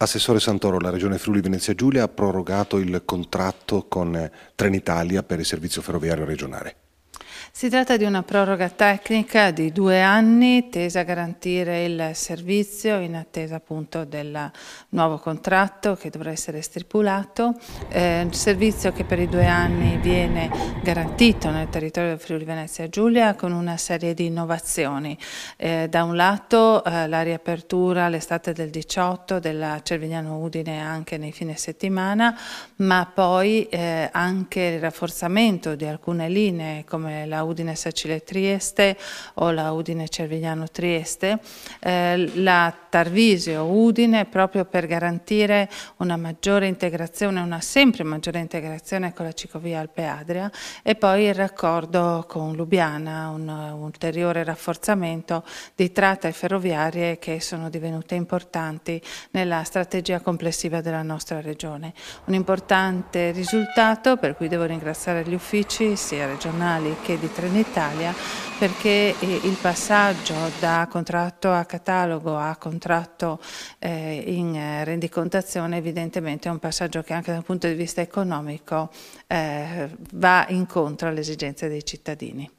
Assessore Santoro, la Regione Friuli Venezia Giulia ha prorogato il contratto con Trenitalia per il servizio ferroviario regionale. Si tratta di una proroga tecnica di due anni tesa a garantire il servizio in attesa appunto del nuovo contratto che dovrà essere stipulato, eh, un servizio che per i due anni viene garantito nel territorio del Friuli Venezia Giulia con una serie di innovazioni. Eh, da un lato eh, la riapertura all'estate del 18 della Cervignano Udine anche nei fine settimana, ma poi eh, anche il rafforzamento di alcune linee come la Udine Sacile Trieste o la Udine Cervigliano Trieste, eh, la Tarvisio Udine proprio per garantire una maggiore integrazione, una sempre maggiore integrazione con la Cicovia Alpe Adria e poi il raccordo con Lubiana, un, un ulteriore rafforzamento di tratte ferroviarie che sono divenute importanti nella strategia complessiva della nostra regione. Un importante risultato per cui devo ringraziare gli uffici sia regionali che di Trenitalia perché eh, il passaggio da contratto a catalogo a contratto eh, in eh, rendicontazione evidentemente è un passaggio che anche dal punto di vista economico va incontro alle esigenze dei cittadini.